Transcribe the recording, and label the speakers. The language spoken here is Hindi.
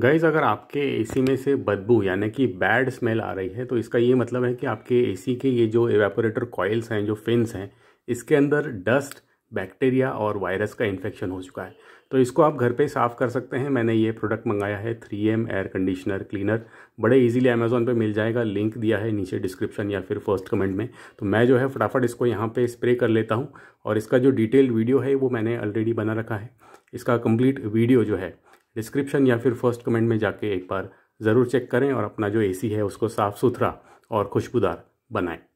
Speaker 1: गैज़ अगर आपके एसी में से बदबू यानी कि बैड स्मेल आ रही है तो इसका ये मतलब है कि आपके एसी के ये जो एवेपोरेटर कॉयल्स हैं जो फिन्स हैं इसके अंदर डस्ट बैक्टीरिया और वायरस का इन्फेक्शन हो चुका है तो इसको आप घर पे साफ़ कर सकते हैं मैंने ये प्रोडक्ट मंगाया है 3M एयर कंडीशनर क्लीनर बड़े इजीली अमेज़ोन पे मिल जाएगा लिंक दिया है नीचे डिस्क्रिप्शन या फिर फर्स्ट कमेंट में तो मैं जो है फटाफट इसको यहाँ पे स्प्रे कर लेता हूँ और इसका जो डिटेल वीडियो है वो मैंने ऑलरेडी बना रखा है इसका कम्प्लीट वीडियो जो है डिस्क्रिप्शन या फिर फर्स्ट कमेंट में जाके एक बार ज़रूर चेक करें और अपना जो एसी है उसको साफ़ सुथरा और खुशबूदार बनाएं